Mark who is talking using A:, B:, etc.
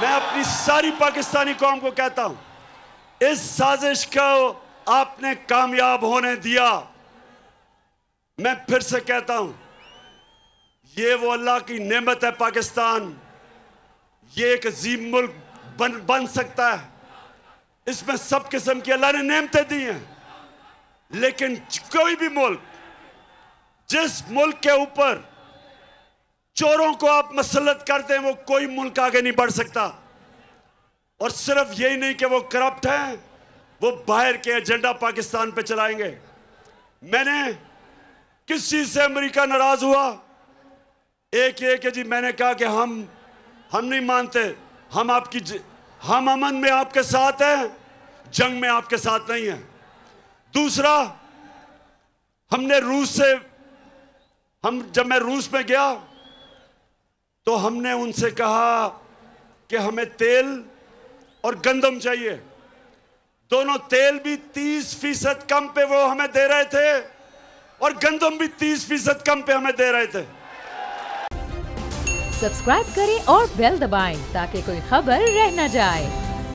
A: मैं अपनी सारी पाकिस्तानी कौम को कहता हूं इस साजिश को आपने कामयाब होने दिया मैं फिर से कहता हूं ये वो अल्लाह की नेमत है पाकिस्तान ये एक अजीम मुल्क बन बन सकता है इसमें सब किस्म की अल्लाह ने नेमतें दी हैं लेकिन कोई भी मुल्क जिस मुल्क के ऊपर चोरों को आप मसलत करते हैं वो कोई मुल्क आगे नहीं बढ़ सकता और सिर्फ यही नहीं कि वो करप्ट हैं वो बाहर के एजेंडा पाकिस्तान पे चलाएंगे मैंने किस चीज़ से अमेरिका नाराज हुआ एक ये कि जी मैंने कहा कि हम हम नहीं मानते हम आपकी हम अमन में आपके साथ हैं जंग में आपके साथ नहीं है दूसरा हमने रूस से हम जब मैं रूस में गया तो हमने उनसे कहा कि हमें तेल और गंदम चाहिए दोनों तेल भी 30 फीसद कम पे वो हमें दे रहे थे और गंदम भी 30 फीसद कम पे हमें दे रहे थे सब्सक्राइब करें और बेल दबाएं ताकि कोई खबर रह न जाए